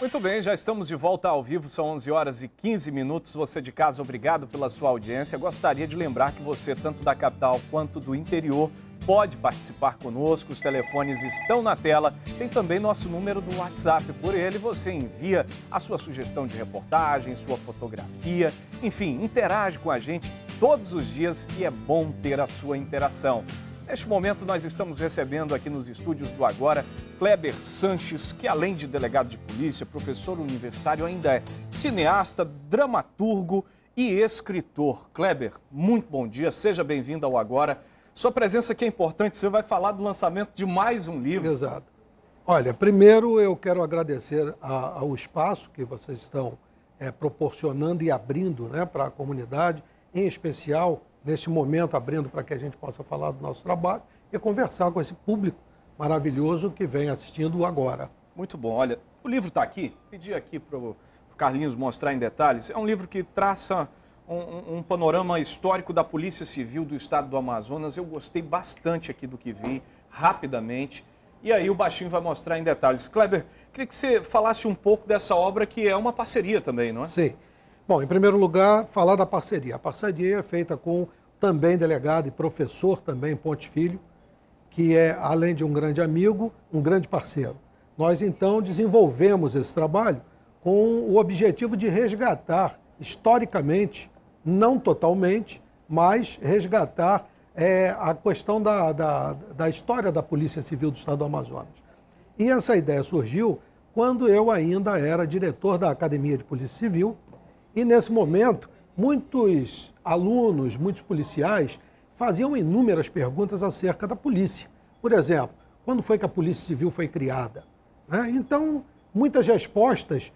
Muito bem, já estamos de volta ao vivo, são 11 horas e 15 minutos. Você de casa, obrigado pela sua audiência. Gostaria de lembrar que você, tanto da capital quanto do interior, pode participar conosco. Os telefones estão na tela. Tem também nosso número do WhatsApp. Por ele você envia a sua sugestão de reportagem, sua fotografia, enfim, interage com a gente todos os dias e é bom ter a sua interação. Neste momento, nós estamos recebendo aqui nos estúdios do Agora Kleber Sanches, que além de delegado de polícia, professor universitário, ainda é cineasta, dramaturgo e escritor. Kleber, muito bom dia, seja bem-vindo ao Agora. Sua presença aqui é importante, você vai falar do lançamento de mais um livro. Exato. Olha, primeiro eu quero agradecer ao espaço que vocês estão é, proporcionando e abrindo né, para a comunidade, em especial neste momento, abrindo para que a gente possa falar do nosso trabalho e conversar com esse público maravilhoso que vem assistindo agora. Muito bom. Olha, o livro está aqui. Pedi aqui para o Carlinhos mostrar em detalhes. É um livro que traça um, um, panorama histórico da Polícia Civil do Estado do Amazonas. Eu gostei bastante aqui do que vi, rapidamente. E aí o Baixinho vai mostrar em detalhes. Kleber, queria que você falasse um pouco dessa obra que é uma parceria também, não é? Sim. Bom, em primeiro lugar, falar da parceria. A parceria é feita com também delegado e professor também em Ponte Filho, que é, além de um grande amigo, um grande parceiro. Nós, então, desenvolvemos esse trabalho com o objetivo de resgatar, historicamente, não totalmente, mas resgatar é, a questão da, da, da história da Polícia Civil do Estado do Amazonas. E essa ideia surgiu quando eu ainda era diretor da Academia de Polícia Civil, e nesse momento, muitos alunos, muitos policiais, faziam inúmeras perguntas acerca da polícia. Por exemplo, quando foi que a Polícia Civil foi criada? Né? Então, muitas respostas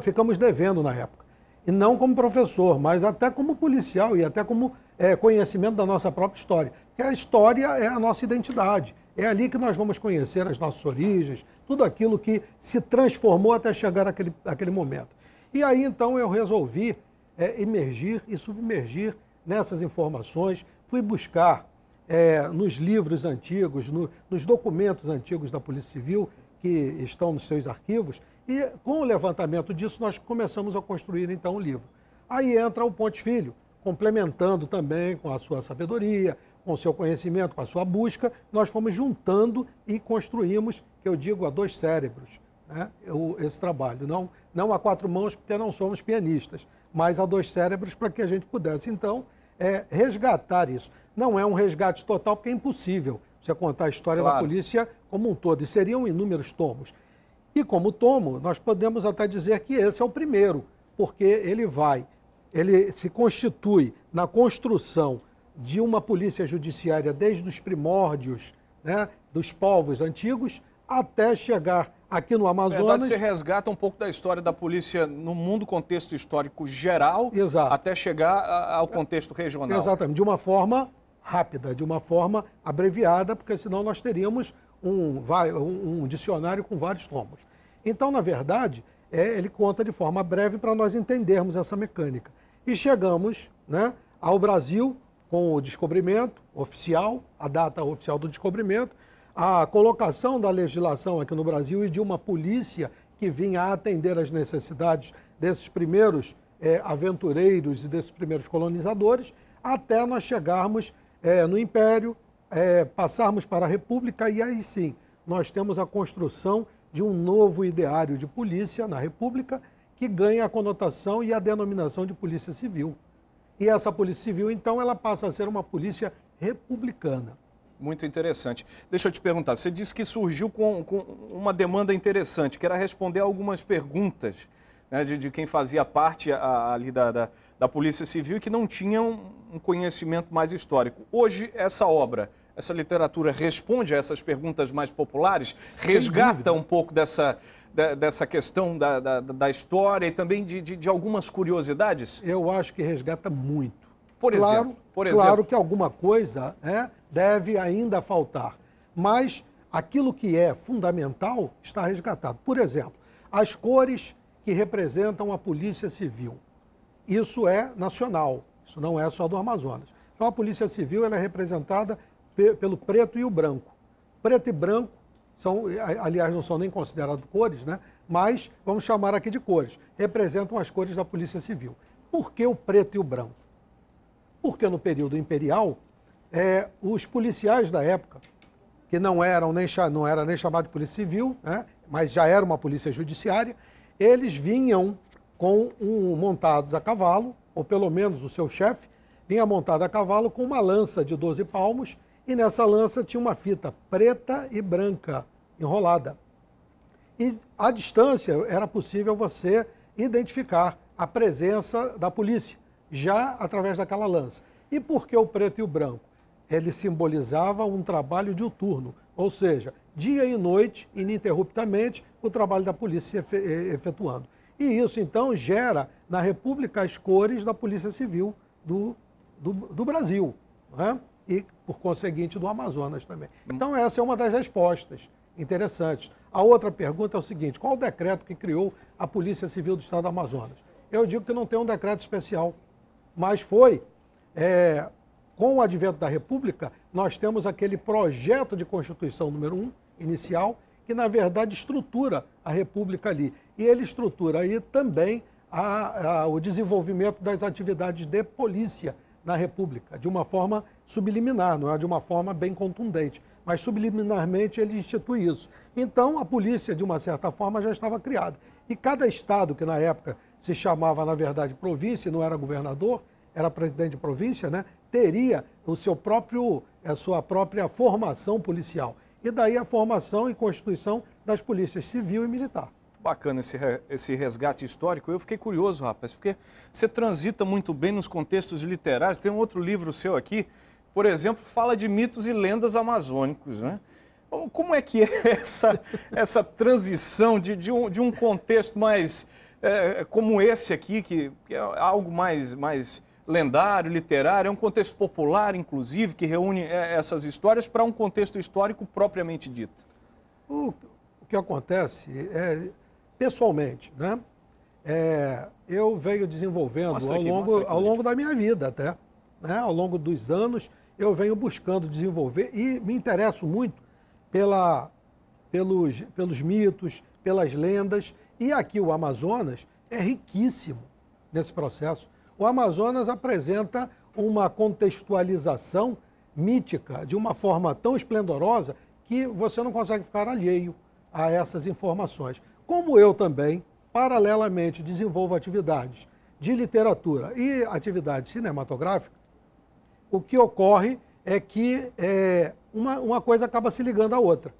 ficamos devendo na época. E não como professor, mas até como policial e até como é, conhecimento da nossa própria história. Que a história é a nossa identidade. É ali que nós vamos conhecer as nossas origens, tudo aquilo que se transformou até chegar aquele momento. E aí, então, eu resolvi é, emergir e submergir nessas informações, fui buscar é, nos livros antigos, no, nos documentos antigos da Polícia Civil que estão nos seus arquivos, e com o levantamento disso nós começamos a construir então o livro. Aí entra o Ponte Filho, complementando também com a sua sabedoria, com o seu conhecimento, com a sua busca, nós fomos juntando e construímos, que eu digo, a dois cérebros, né, esse trabalho. Não não a quatro mãos, porque não somos pianistas, mas a dois cérebros para que a gente pudesse, então, é, resgatar isso. Não é um resgate total, porque é impossível você contar a história claro. da polícia como um todo, e seriam inúmeros tomos. E como tomo, nós podemos até dizer que esse é o primeiro, porque ele vai, ele se constitui na construção de uma polícia judiciária desde os primórdios né, dos povos antigos até chegar aqui no Amazonas. Na verdade, você resgata um pouco da história da polícia no mundo, contexto histórico geral, Exato. até chegar ao contexto regional. Exatamente, de uma forma rápida, de uma forma abreviada, porque senão nós teríamos um, um dicionário com vários tomos. Então, na verdade, é, ele conta de forma breve para nós entendermos essa mecânica. E chegamos né, ao Brasil com o descobrimento oficial, a data oficial do descobrimento, a colocação da legislação aqui no Brasil e de uma polícia que vinha atender às necessidades desses primeiros é, aventureiros e desses primeiros colonizadores, até nós chegarmos é, no Império, é, passarmos para a República e aí sim nós temos a construção de um novo ideário de polícia na República que ganha a conotação e a denominação de polícia civil. E essa polícia civil, então, ela passa a ser uma polícia republicana. Muito interessante. Deixa eu te perguntar, você disse que surgiu com, com uma demanda interessante, que era responder algumas perguntas né, de, de, quem fazia parte a, ali da, da, da, Polícia Civil e que não tinham um conhecimento mais histórico. Hoje, essa obra, essa literatura responde a essas perguntas mais populares? Sem resgata dúvida. um pouco dessa, da, dessa questão da, da, história e também de, de, de algumas curiosidades? Eu acho que resgata muito. Por exemplo, por exemplo. Claro que alguma coisa é, deve ainda faltar. Mas aquilo que é fundamental está resgatado. Por exemplo, as cores que representam a Polícia Civil. Isso é nacional, isso não é só do Amazonas. Então a Polícia Civil ela é representada pe pelo preto e o branco. Preto e branco são, aliás, não são nem considerados cores, né? mas vamos chamar aqui de cores. Representam as cores da Polícia Civil. Por que o preto e o branco? Porque no período imperial é, os policiais da época, que não eram nem não era nem chamado de polícia civil, né, mas já era uma polícia judiciária, eles vinham com um montados a cavalo, ou pelo menos o seu chefe vinha montado a cavalo com uma lança de 12 palmos e nessa lança tinha uma fita preta e branca enrolada. E à distância era possível você identificar a presença da polícia já através daquela lança. E por que o preto e o branco? ele simbolizava um trabalho diuturno, ou seja, dia e noite, ininterruptamente, o trabalho da polícia se eh, efetuando. E isso, então, gera na República as cores da Polícia Civil do, do, do Brasil, né? e, por conseguinte, do Amazonas também. Então, essa é uma das respostas interessantes. A outra pergunta é o seguinte: qual o decreto que criou a Polícia Civil do Estado do Amazonas? Eu digo que não tem um decreto especial, mas foi é, com o advento da República, nós temos aquele projeto de Constituição número 1, inicial, que na verdade estrutura a República ali. E ele estrutura aí também a, a, o desenvolvimento das atividades de polícia na República, de uma forma subliminar, não é de uma forma bem contundente, mas subliminarmente ele institui isso. Então a polícia, de uma certa forma, já estava criada. E cada estado, que na época se chamava, na verdade, província, não era governador, era presidente de província, né? teria o seu próprio, a sua própria formação policial. E daí a formação e constituição das polícias civil e militar. Bacana esse, esse resgate histórico. Eu fiquei curioso, rapaz, porque você transita muito bem nos contextos literários. Tem um outro livro seu aqui, por exemplo, fala de mitos e lendas amazônicos, né? Como é que é essa, essa transição de, de, um, de um contexto mais é, como esse aqui, que, que é algo mais, mais lendário, literário, é um contexto popular, inclusive, que reúne é, essas histórias para um contexto histórico propriamente dito? O, que acontece é, pessoalmente, né? É, eu venho desenvolvendo ao, longo, ao longo da minha vida até, né? ao longo dos anos, eu venho buscando desenvolver e me interesso muito pela, pelos, pelos mitos, pelas lendas, e aqui o Amazonas é riquíssimo nesse processo o Amazonas apresenta uma contextualização mítica de uma forma tão esplendorosa que você não consegue ficar alheio a essas informações. Como eu também, paralelamente, desenvolvo atividades de literatura e atividade cinematográfica, o que ocorre é que é, uma, uma coisa acaba se ligando à outra.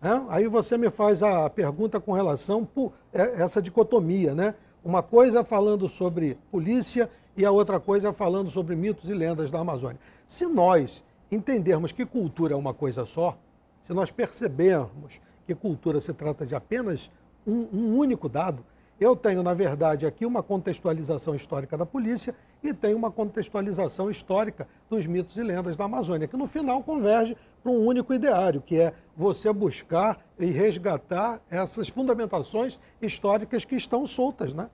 Né? Aí você me faz a pergunta com relação a é, essa dicotomia, né? Uma coisa falando sobre polícia e a outra coisa falando sobre mitos e lendas da Amazônia. Se nós entendermos que cultura é uma coisa só, se nós percebermos que cultura se trata de apenas um, um único dado, eu tenho, na verdade, aqui uma contextualização histórica da polícia e tem uma contextualização histórica dos mitos e lendas da Amazônia, que no final converge para um único ideário, que é você buscar e resgatar essas fundamentações históricas que estão soltas, né?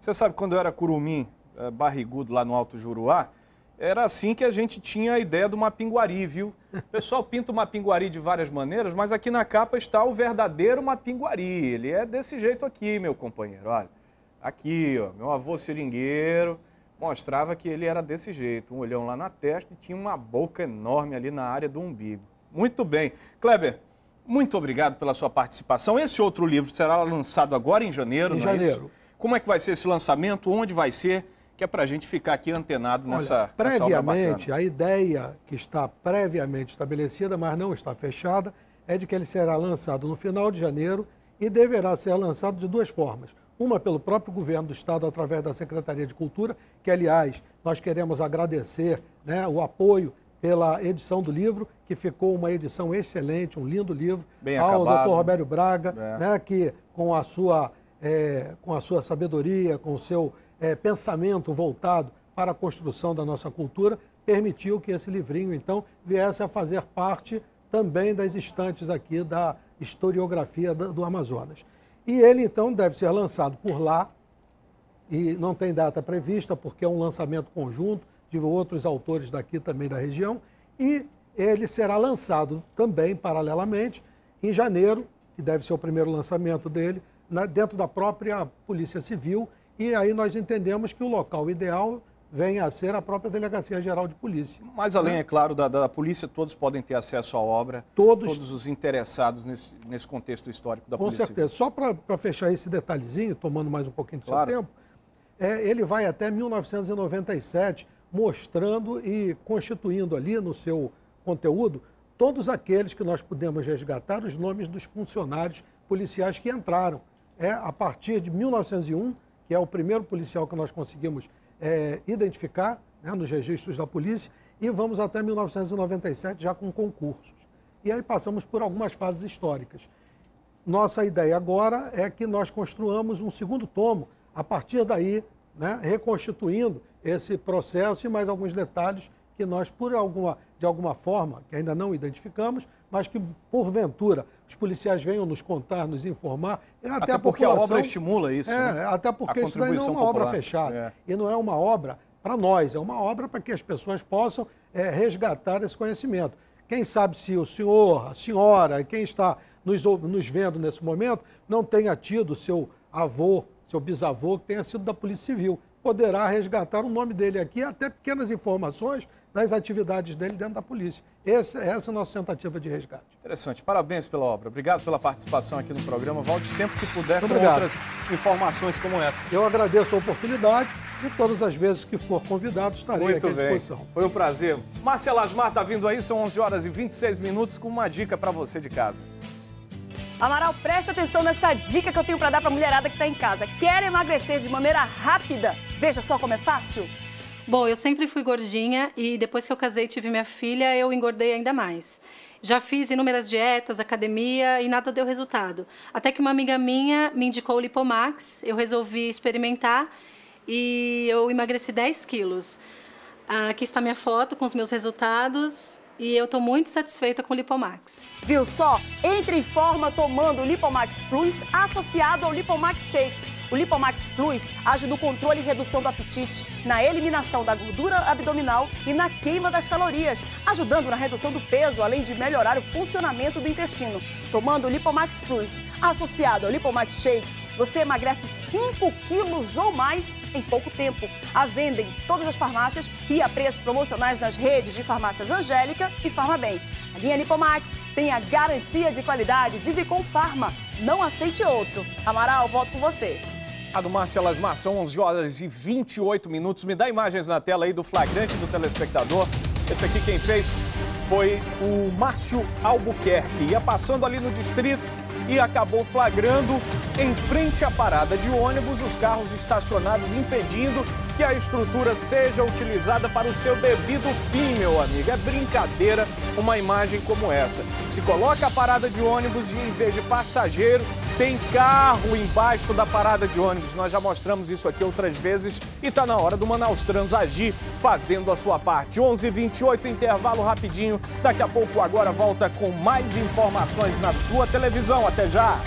Você sabe, quando eu era curumim, eh, barrigudo lá no Alto Juruá, era assim que a gente tinha a ideia do Mapinguari, viu? O pessoal pinta o Mapinguari de várias maneiras, mas aqui na capa está o verdadeiro Mapinguari. Ele é desse jeito aqui, meu companheiro, olha. Aqui, ó, meu avô seringueiro, mostrava que ele era desse jeito, um olhão lá na testa e tinha uma boca enorme ali na área do umbigo. Muito bem. Kleber, muito obrigado pela sua participação. Esse outro livro será lançado agora em janeiro, em não janeiro. é isso? Como é que vai ser esse lançamento? Onde vai ser? Que é para a gente ficar aqui antenado nessa Olha, Previamente, nessa a ideia que está previamente estabelecida, mas não está fechada, é de que ele será lançado no final de janeiro e deverá ser lançado de duas formas uma pelo próprio governo do Estado, através da Secretaria de Cultura, que, aliás, nós queremos agradecer né, o apoio pela edição do livro, que ficou uma edição excelente, um lindo livro, Bem ao acabado. Dr. Roberto Braga, é. né, que com a sua, é, com a sua sabedoria, com o seu é, pensamento voltado para a construção da nossa cultura, permitiu que esse livrinho, então, viesse a fazer parte também das estantes aqui da historiografia do Amazonas. E ele então deve ser lançado por lá e não tem data prevista porque é um lançamento conjunto de outros autores daqui também da região e ele será lançado também paralelamente em janeiro, que deve ser o primeiro lançamento dele, na, dentro da própria Polícia Civil. E aí nós entendemos que o local ideal venha a ser a própria Delegacia Geral de Polícia. Mas além, né? é claro, da, da, polícia, todos podem ter acesso à obra, todos, todos os interessados nesse, nesse contexto histórico da Com polícia. Com certeza. Só para fechar esse detalhezinho, tomando mais um pouquinho do claro. seu tempo, é, ele vai até 1997 mostrando e constituindo ali no seu conteúdo todos aqueles que nós pudemos resgatar os nomes dos funcionários policiais que entraram. É a partir de 1901, que é o primeiro policial que nós conseguimos resgatar, é, identificar né, nos registros da polícia e vamos até 1997 já com concursos. E aí passamos por algumas fases históricas. Nossa ideia agora é que nós construamos um segundo tomo, a partir daí, né, reconstituindo esse processo e mais alguns detalhes que nós, por alguma, de alguma forma, que ainda não identificamos, mas que, porventura, os policiais venham nos contar, nos informar. É até, até porque a, obra estimula isso. É, né? Até porque isso daí não é uma popular. obra fechada. É. E não é uma obra para nós, é uma obra para que as pessoas possam é, resgatar esse conhecimento. Quem sabe se o senhor, a senhora, quem está nos, nos vendo nesse momento, não tenha tido seu avô, seu bisavô, que tenha sido da Polícia Civil. Poderá resgatar o nome dele aqui, até pequenas informações nas atividades dele dentro da polícia. Esse, essa é a nossa tentativa de resgate. Interessante. Parabéns pela obra. Obrigado pela participação aqui no programa. Volte sempre que puder Muito com obrigado. outras informações como essa. Eu agradeço a oportunidade e todas as vezes que for convidado estarei Muito aqui bem. disposição. Foi um prazer. Márcia Lasmar está vindo aí, são 11 horas e 26 minutos com uma dica para você de casa. Amaral, presta atenção nessa dica que eu tenho para dar para a mulherada que está em casa. Quer emagrecer de maneira rápida? Veja só como é fácil. Bom, eu sempre fui gordinha e depois que eu casei e tive minha filha, eu engordei ainda mais. Já fiz inúmeras dietas, academia e nada deu resultado. Até que uma amiga minha me indicou o Lipomax, eu resolvi experimentar e eu emagreci 10 quilos. Ah, aqui está minha foto com os meus resultados e eu estou muito satisfeita com o Lipomax. Viu só? Entre em forma tomando o Lipomax Plus associado ao Lipomax Shake. O Lipomax Plus age no controle e redução do apetite, na eliminação da gordura abdominal e na queima das calorias, ajudando na redução do peso, além de melhorar o funcionamento do intestino. Tomando o Lipomax Plus, associado ao Lipomax Shake, você emagrece 5 quilos ou mais em pouco tempo. A venda em todas as farmácias e a preços promocionais nas redes de farmácias Angélica e Farmabem. A linha Lipomax tem a garantia de qualidade de Vicom Farma. Não aceite outro. Amaral, volto com você. A do Márcia Lasmar, são 11 horas e 28 minutos. Me dá imagens na tela aí do flagrante do telespectador. Esse aqui quem fez foi o Márcio Albuquerque. Ia passando ali no distrito e acabou flagrando em frente à parada de ônibus os carros estacionados impedindo que a estrutura seja utilizada para o seu devido fim, meu amigo. É brincadeira uma imagem como essa. Se coloca a parada de ônibus e em vez de passageiro, tem carro embaixo da parada de ônibus. Nós já mostramos isso aqui outras vezes e está na hora do Manaus Trans agir fazendo a sua parte. 11:28 h 28 intervalo rapidinho. Daqui a pouco agora volta com mais informações na sua televisão. Até já!